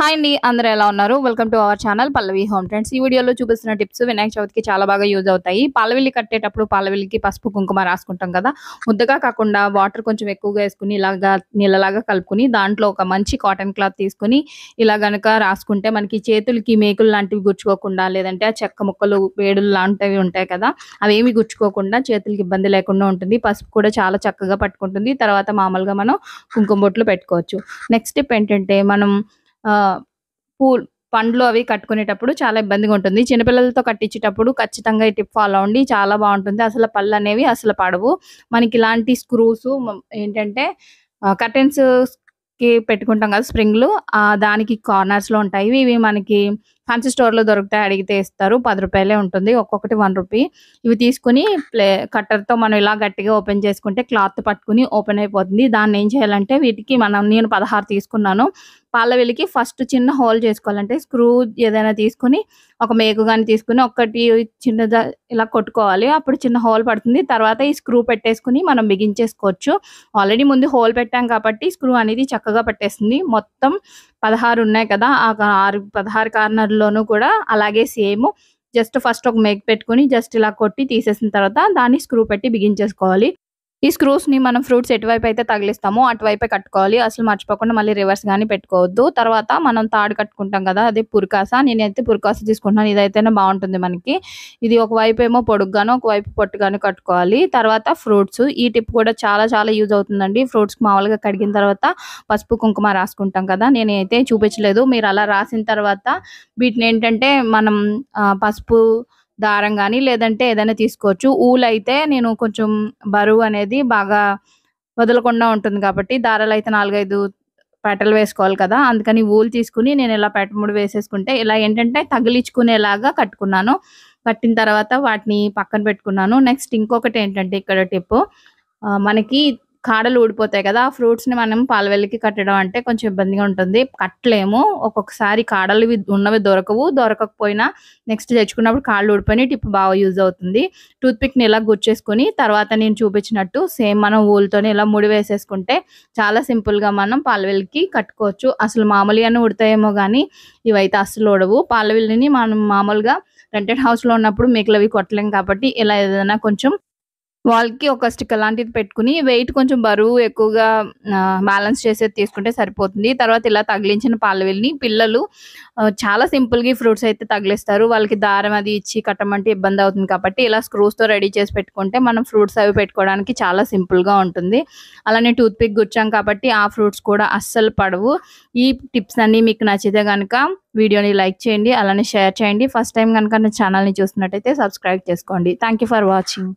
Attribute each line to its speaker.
Speaker 1: hi అండి అందరూ ఎలా ఉన్నారు welcome to our channel Pallavi home friends ఈ వీడియోలో చూపిస్తున్న టిప్స్ వినాయక చవితికి చాలా బాగా యూజ్ అవుతాయి పాలవిల్లి కట్టేటప్పుడు పాలవిల్లికి పసుపు కుంకుమ రాసుకుంటాం కదా ముద్దగా కాకుండా వాటర్ కొంచెం ఎక్కువగా వేసుకుని ఇలాగా నీళ్ళలాగా కలుపుకుని దాంట్లో ఒక మంచి కాటన్ క్లాత్ తీసుకుని ఇలా గనక రాసుకుంటే మనకి చేతులకి మేకులు లాంటివి గుచ్చుకోకుండా లేదంటే ఆ చెక్క ముక్కలు వేడులు లాంటివి ఉంటాయి కదా అవి ఏమి గుచ్చుకోకుండా చేతులకి ఇబ్బంది లేకుండా ఉంటుంది పసుపు కూడా చాలా చక్కగా పట్టుకుంటుంది తర్వాత మామూలుగా మనం కుంకుమ బొట్లు పెట్టుకోవచ్చు నెక్స్ట్ టిప్ ఏంటంటే మనం పూ పండ్లు అవి కట్టుకునేటప్పుడు చాలా ఇబ్బందిగా ఉంటుంది చిన్నపిల్లలతో కట్టించేటప్పుడు ఖచ్చితంగా ఈ టిప్ ఫాలో అవ్వండి చాలా బాగుంటుంది అసలు పళ్ళు అనేవి అసలు పడవు మనకి ఇలాంటి స్క్రూస్ ఏంటంటే కర్టెన్స్ కి పెట్టుకుంటాం కదా స్ప్రింగ్లు దానికి కార్నర్స్లో ఉంటాయి ఇవి మనకి ఫ్యాన్సీ స్టోర్లో దొరుకుతాయి అడిగితే ఇస్తారు పది రూపాయలే ఉంటుంది ఒక్కొక్కటి వన్ రూపీ ఇవి తీసుకుని ప్లే కట్టర్తో మనం ఇలా గట్టిగా ఓపెన్ చేసుకుంటే క్లాత్ పట్టుకుని ఓపెన్ అయిపోతుంది దాన్ని ఏం చేయాలంటే వీటికి మనం నేను పదహారు తీసుకున్నాను పాలవెలికి ఫస్ట్ చిన్న హోల్ చేసుకోవాలంటే స్క్రూ ఏదైనా తీసుకుని ఒక మేకు కానీ తీసుకుని ఒక్కటి చిన్నదా ఇలా కొట్టుకోవాలి అప్పుడు చిన్న హోల్ పడుతుంది తర్వాత ఈ స్క్రూ పెట్టేసుకుని మనం బిగించేసుకోవచ్చు ఆల్రెడీ ముందు హోల్ పెట్టాం కాబట్టి స్క్రూ అనేది చక్కగా పట్టేస్తుంది మొత్తం పదహారు ఉన్నాయి కదా ఆ ఆరు పదహారు కార్నర్లోనూ కూడా అలాగే సేమ్ జస్ట్ ఫస్ట్ ఒక మేక్ పెట్టుకుని జస్ట్ ఇలా కొట్టి తీసేసిన తర్వాత దాన్ని స్క్రూ పెట్టి బిగించేసుకోవాలి ఈ స్క్రూస్ని మనం ఫ్రూట్స్ ఎటువైపు అయితే తగిలిస్తామో అటువైపే కట్టుకోవాలి అసలు మర్చిపోకుండా మళ్ళీ రివర్స్ కానీ పెట్టుకోవద్దు తర్వాత మనం తాడు కట్టుకుంటాం కదా అది పురకాస నేనైతే పురకాస తీసుకుంటున్నాను ఇదైతే బాగుంటుంది మనకి ఇది ఒకవైపు ఏమో పొడుగ్గాను ఒకవైపు పొట్టుగాను కట్టుకోవాలి తర్వాత ఫ్రూట్స్ ఈ టిప్ కూడా చాలా చాలా యూజ్ అవుతుందండి ఫ్రూట్స్ మామూలుగా కడిగిన తర్వాత పసుపు కుంకుమ రాసుకుంటాం కదా నేనైతే చూపించలేదు మీరు అలా రాసిన తర్వాత వీటిని ఏంటంటే మనం పసుపు దారం కానీ లేదంటే ఏదైనా తీసుకోవచ్చు ఊలు అయితే నేను కొంచెం బరువు అనేది బాగా వదలకుండా ఉంటుంది కాబట్టి దారాలు అయితే నాలుగైదు పెటలు వేసుకోవాలి కదా అందుకని ఊలు తీసుకుని నేను ఇలా పెటముడు వేసేసుకుంటే ఇలా ఏంటంటే తగిలించుకునేలాగా కట్టుకున్నాను కట్టిన తర్వాత వాటిని పక్కన పెట్టుకున్నాను నెక్స్ట్ ఇంకొకటి ఏంటంటే ఇక్కడ టిప్పు మనకి కాడలు ఊడిపోతాయి కదా ఆ ఫ్రూట్స్ని మనం పాలవెల్లికి కట్టడం అంటే కొంచెం ఇబ్బందిగా ఉంటుంది కట్టలేము ఒక్కొక్కసారి కాడలు ఉన్నవి దొరకవు దొరకకపోయినా నెక్స్ట్ తెచ్చుకున్నప్పుడు కాళ్ళు ఊడిపోయినా టిప్ బాగా యూజ్ అవుతుంది టూత్పిక్ని ఇలా గుర్చేసుకొని తర్వాత నేను చూపించినట్టు సేమ్ మనం ఊళ్ళతోనే ఇలా ముడి వేసేసుకుంటే చాలా సింపుల్గా మనం పాలవెల్లికి కట్టుకోవచ్చు అసలు మామూలుగా ఉడతాయేమో కానీ ఇవైతే అస్సలు ఉడవు పాలవెల్లిని మనం మామూలుగా రెంటెడ్ హౌస్లో ఉన్నప్పుడు మేకలు అవి కొట్టలేం కాబట్టి ఇలా ఏదైనా కొంచెం వాళ్ళకి ఒక స్టిక్ అలాంటిది పెట్టుకుని వెయిట్ కొంచెం బరువు ఎక్కువగా బ్యాలెన్స్ చేసేది తీసుకుంటే సరిపోతుంది తర్వాత ఇలా తగిలించిన పాలవెల్ని పిల్లలు చాలా సింపుల్గా ఫ్రూట్స్ అయితే తగిలిస్తారు వాళ్ళకి దారం అది ఇచ్చి కట్టమంటే ఇబ్బంది అవుతుంది కాబట్టి ఇలా స్క్రూస్తో రెడీ చేసి పెట్టుకుంటే మనం ఫ్రూట్స్ అవి పెట్టుకోవడానికి చాలా సింపుల్గా ఉంటుంది అలానే టూత్పిక్ గుచ్చాం కాబట్టి ఆ ఫ్రూట్స్ కూడా అస్సలు పడవు ఈ టిప్స్ అన్నీ మీకు నచ్చితే కనుక వీడియోని లైక్ చేయండి అలానే షేర్ చేయండి ఫస్ట్ టైం కనుక నా ఛానల్ని చూసినట్టయితే సబ్స్క్రైబ్ చేసుకోండి థ్యాంక్ యూ ఫర్ వాచింగ్